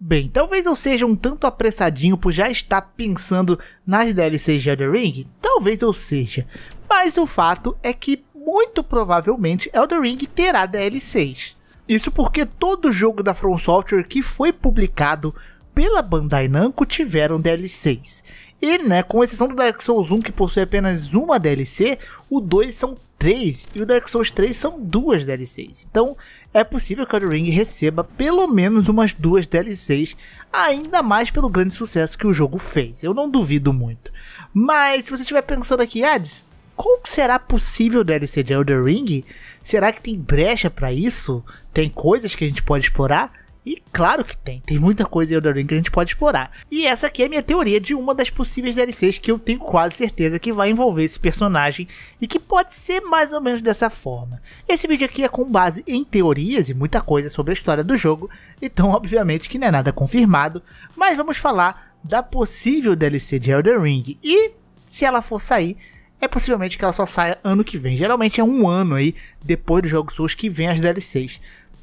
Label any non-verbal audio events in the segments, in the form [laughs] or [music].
Bem, talvez eu seja um tanto apressadinho por já estar pensando nas DLCs de Elden Ring, talvez eu seja, mas o fato é que muito provavelmente Elden Ring terá DLCs. Isso porque todo jogo da From Software que foi publicado pela Bandai Namco tiveram DLCs. E, né, com exceção do Dark Souls 1 que possui apenas uma DLC, o 2 são 3 e o Dark Souls 3 são duas DLCs. Então é possível que o Ring receba pelo menos umas duas DLCs, ainda mais pelo grande sucesso que o jogo fez. Eu não duvido muito. Mas se você estiver pensando aqui, Hades, qual será possível DLC de Elder Ring? Será que tem brecha para isso? Tem coisas que a gente pode explorar? E claro que tem, tem muita coisa em Elden Ring que a gente pode explorar. E essa aqui é a minha teoria de uma das possíveis DLCs que eu tenho quase certeza que vai envolver esse personagem e que pode ser mais ou menos dessa forma. Esse vídeo aqui é com base em teorias e muita coisa sobre a história do jogo, então obviamente que não é nada confirmado, mas vamos falar da possível DLC de Elden Ring e se ela for sair, é possivelmente que ela só saia ano que vem. Geralmente é um ano aí depois do jogo Souls que vem as DLCs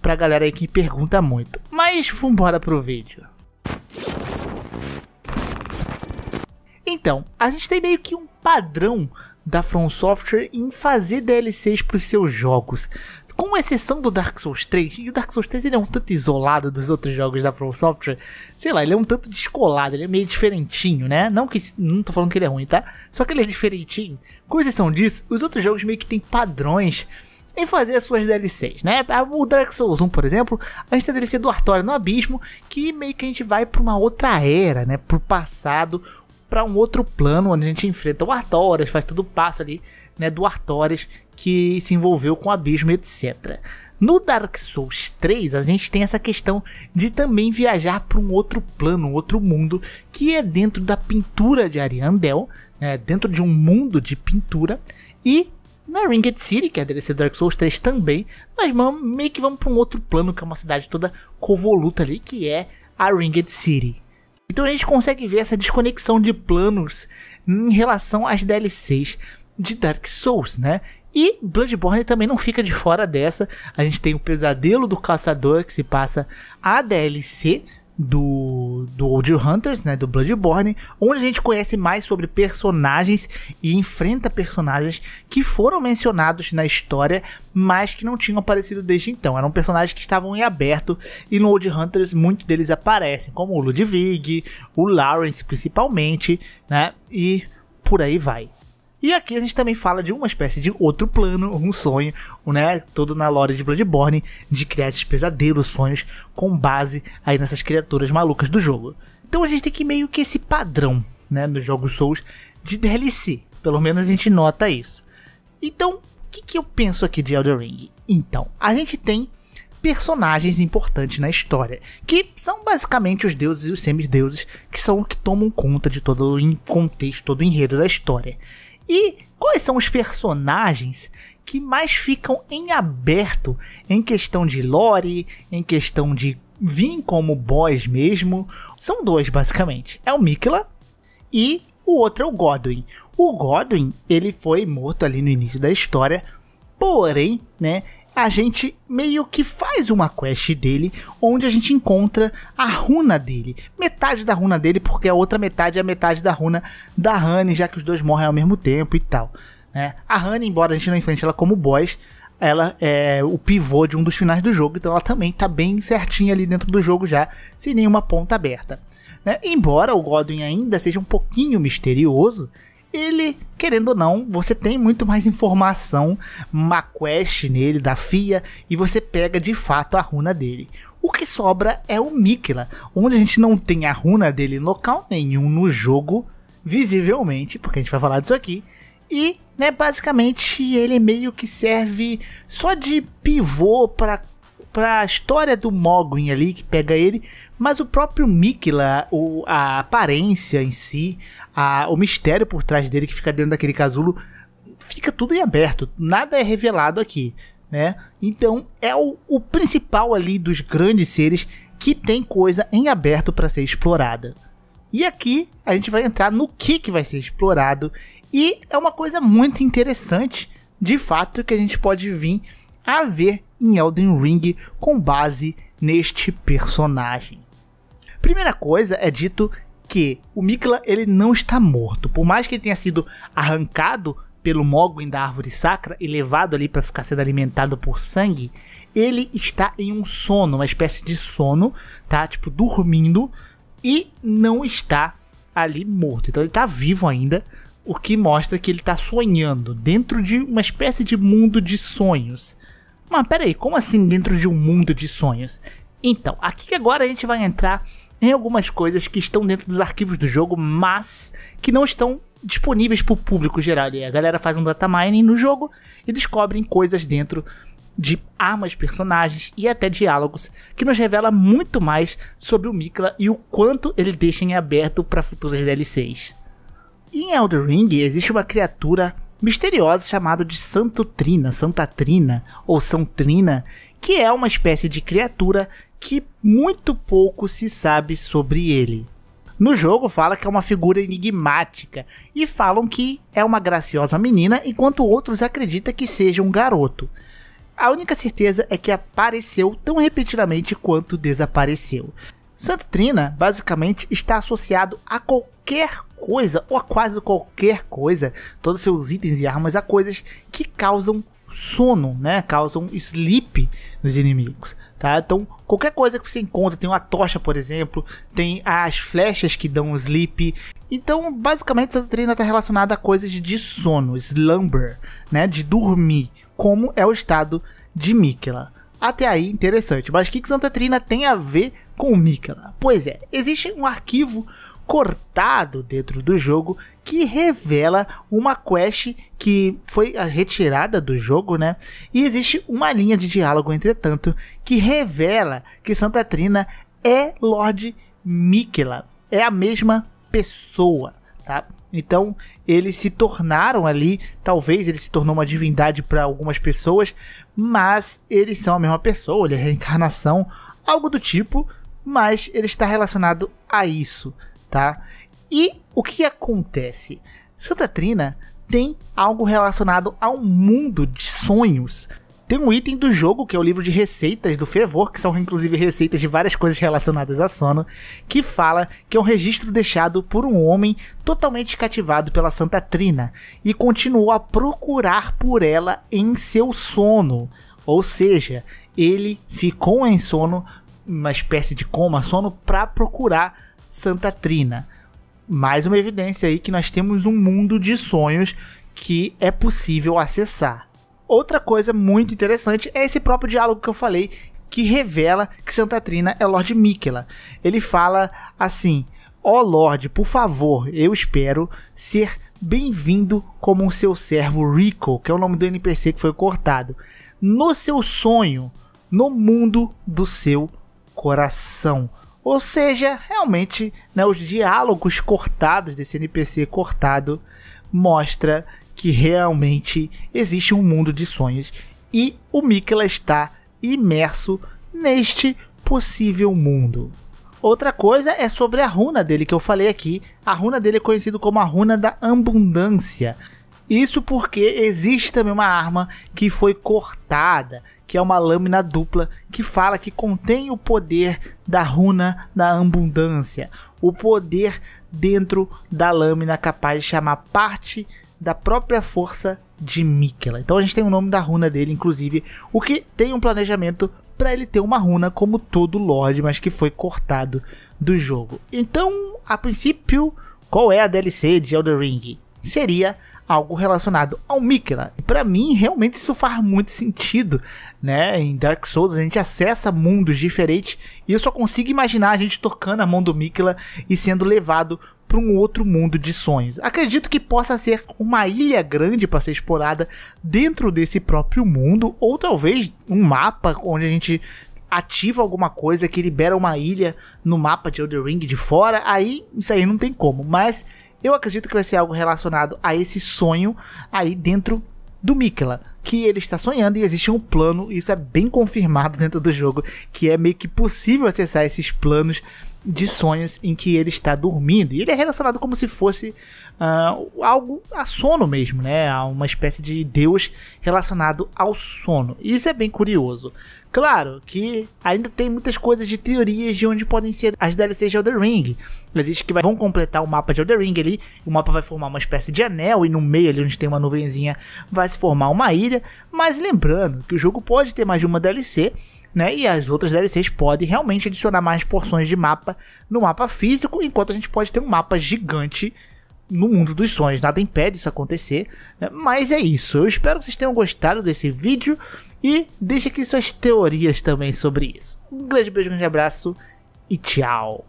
pra galera aí que pergunta muito. Mas vambora pro vídeo. Então, a gente tem meio que um padrão da From Software em fazer DLCs para os seus jogos. Com exceção do Dark Souls 3, e o Dark Souls 3 ele é um tanto isolado dos outros jogos da From Software, sei lá, ele é um tanto descolado, ele é meio diferentinho, né? Não que não tô falando que ele é ruim, tá? Só que ele é diferentinho. Com exceção disso, os outros jogos meio que têm padrões em fazer as suas DLCs, né? O Dark Souls 1, por exemplo, a gente tem a DLC do Artório no Abismo, que meio que a gente vai para uma outra era, né? Pro passado, para um outro plano, onde a gente enfrenta o Artorias, faz todo o passo ali, né? Do Artorias que se envolveu com o Abismo, etc. No Dark Souls 3, a gente tem essa questão de também viajar para um outro plano, um outro mundo, que é dentro da pintura de Ariandel, né, dentro de um mundo de pintura, e na é Ringed City, que é a DLC do Dark Souls 3 também, mas vamos, meio que vamos para um outro plano, que é uma cidade toda convoluta ali, que é a Ringed City. Então a gente consegue ver essa desconexão de planos em relação às DLCs de Dark Souls, né? E Bloodborne também não fica de fora dessa. A gente tem o Pesadelo do Caçador, que se passa a DLC do, do Old Hunters, né, do Bloodborne, onde a gente conhece mais sobre personagens e enfrenta personagens que foram mencionados na história, mas que não tinham aparecido desde então. Eram personagens que estavam em aberto e no Old Hunters muitos deles aparecem, como o Ludwig, o Lawrence principalmente, né, e por aí vai. E aqui a gente também fala de uma espécie de outro plano, um sonho, né? Todo na lore de Bloodborne, de criar esses pesadelos, sonhos, com base aí nessas criaturas malucas do jogo. Então a gente tem que meio que esse padrão, né, nos jogos Souls de DLC. Pelo menos a gente nota isso. Então, o que, que eu penso aqui de Elden Ring? Então, a gente tem personagens importantes na história, que são basicamente os deuses e os semideuses, que são o que tomam conta de todo o contexto, todo o enredo da história. E quais são os personagens que mais ficam em aberto em questão de lore, em questão de vir como boss mesmo? São dois, basicamente. É o Mikla e o outro é o Godwin. O Godwin, ele foi morto ali no início da história, porém, né, a gente meio que faz uma quest dele, onde a gente encontra a runa dele. Metade da runa dele, porque a outra metade é a metade da runa da Honey, já que os dois morrem ao mesmo tempo e tal. Né? A Honey, embora a gente não enfrente ela como boss, ela é o pivô de um dos finais do jogo, então ela também tá bem certinha ali dentro do jogo já, sem nenhuma ponta aberta. Né? Embora o Godwin ainda seja um pouquinho misterioso, ele, querendo ou não, você tem muito mais informação, uma quest nele, da FIA, e você pega de fato a runa dele. O que sobra é o Mikla, onde a gente não tem a runa dele em local nenhum no jogo, visivelmente, porque a gente vai falar disso aqui, e né, basicamente ele meio que serve só de pivô para para a história do Mogwin ali que pega ele, mas o próprio Mikla, o, a aparência em si, a, o mistério por trás dele que fica dentro daquele casulo, fica tudo em aberto. Nada é revelado aqui, né? Então é o, o principal ali dos grandes seres que tem coisa em aberto para ser explorada. E aqui a gente vai entrar no que, que vai ser explorado e é uma coisa muito interessante, de fato, que a gente pode vir a ver em Elden Ring com base neste personagem. Primeira coisa é dito que o Mikla ele não está morto. Por mais que ele tenha sido arrancado pelo Mogwin da árvore sacra e levado ali para ficar sendo alimentado por sangue, ele está em um sono, uma espécie de sono, tá? Tipo, dormindo e não está ali morto. Então ele está vivo ainda, o que mostra que ele está sonhando dentro de uma espécie de mundo de sonhos. Mas peraí, como assim dentro de um mundo de sonhos? Então, aqui agora a gente vai entrar em algumas coisas que estão dentro dos arquivos do jogo, mas que não estão disponíveis para o público geral. E a galera faz um data mining no jogo e descobrem coisas dentro de armas, personagens e até diálogos que nos revela muito mais sobre o Mikla e o quanto ele deixa em aberto para futuras DLCs. Em Elden Ring existe uma criatura misteriosa chamada de Santo Trina, Santa Trina ou São Trina, que é uma espécie de criatura que muito pouco se sabe sobre ele. No jogo fala que é uma figura enigmática e falam que é uma graciosa menina, enquanto outros acreditam que seja um garoto. A única certeza é que apareceu tão repetidamente quanto desapareceu. Santa Trina basicamente está associado a qualquer coisa ou a quase qualquer coisa, todos seus itens e armas a coisas que causam sono, né? Causam sleep nos inimigos. Tá? Então, qualquer coisa que você encontra, tem uma tocha, por exemplo, tem as flechas que dão sleep. Então, basicamente, essa doutrina está relacionada a coisas de sono, slumber, né? De dormir, como é o estado de Mikela. Até aí, interessante. Mas o que, que Santa Trina tem a ver com Mikela? Pois é, existe um arquivo cortado dentro do jogo que revela uma quest que foi retirada do jogo, né? E existe uma linha de diálogo, entretanto, que revela que Santa Trina é Lord Mikela, é a mesma pessoa, tá? Então, eles se tornaram ali, talvez ele se tornou uma divindade para algumas pessoas, mas eles são a mesma pessoa, ele é reencarnação, algo do tipo, mas ele está relacionado a isso, tá? E o que acontece? Santa Trina tem algo relacionado ao mundo de sonhos. Tem um item do jogo, que é o livro de receitas do Fervor, que são inclusive receitas de várias coisas relacionadas a sono, que fala que é um registro deixado por um homem totalmente cativado pela Santa Trina e continuou a procurar por ela em seu sono. Ou seja, ele ficou em sono, uma espécie de coma, sono, para procurar Santa Trina mais uma evidência aí que nós temos um mundo de sonhos que é possível acessar. Outra coisa muito interessante é esse próprio diálogo que eu falei, que revela que Santa Trina é Lord Miquela. Ele fala assim: Ó oh Lorde, por favor, eu espero ser bem-vindo como seu servo Rico, que é o nome do NPC que foi cortado, no seu sonho, no mundo do seu coração. Ou seja, realmente, né, os diálogos cortados desse NPC cortado mostra que realmente existe um mundo de sonhos e o Mikla está imerso neste possível mundo. Outra coisa é sobre a runa dele que eu falei aqui. A runa dele é conhecida como a runa da abundância. Isso porque existe também uma arma que foi cortada, que é uma lâmina dupla que fala que contém o poder da runa da abundância, o poder dentro da lâmina capaz de chamar parte da própria força de Mikela. Então a gente tem o nome da runa dele, inclusive, o que tem um planejamento para ele ter uma runa como todo Lorde, mas que foi cortado do jogo. Então, a princípio, qual é a DLC de Elden Ring? Seria algo relacionado ao Mikela. E para mim, realmente isso faz muito sentido, né? Em Dark Souls a gente acessa mundos diferentes e eu só consigo imaginar a gente tocando a mão do Mikela e sendo levado para um outro mundo de sonhos. Acredito que possa ser uma ilha grande para ser explorada dentro desse próprio mundo ou talvez um mapa onde a gente ativa alguma coisa que libera uma ilha no mapa de Elden Ring de fora, aí isso aí não tem como, mas eu acredito que vai ser algo relacionado a esse sonho aí dentro do Mikela, que ele está sonhando e existe um plano, isso é bem confirmado [laughs] dentro do jogo, que é meio que possível acessar esses planos de sonhos em que ele está dormindo. E ele é relacionado como se fosse uh, algo a sono mesmo, né? A uma espécie de deus relacionado ao sono. E isso é bem curioso. Claro que ainda tem muitas coisas de teorias de onde podem ser as DLCs de Elden Ring. Existe que vão completar o mapa de Elden Ring ali, o mapa vai formar uma espécie de anel e no meio ali onde tem uma nuvenzinha vai se formar uma ilha. Mas lembrando que o jogo pode ter mais de uma DLC, né? E as outras DLCs podem realmente adicionar mais porções de mapa no mapa físico, enquanto a gente pode ter um mapa gigante no mundo dos sonhos. Nada impede isso acontecer, né? mas é isso. Eu espero que vocês tenham gostado desse vídeo e deixe aqui suas teorias também sobre isso. Um grande beijo, um grande abraço e tchau!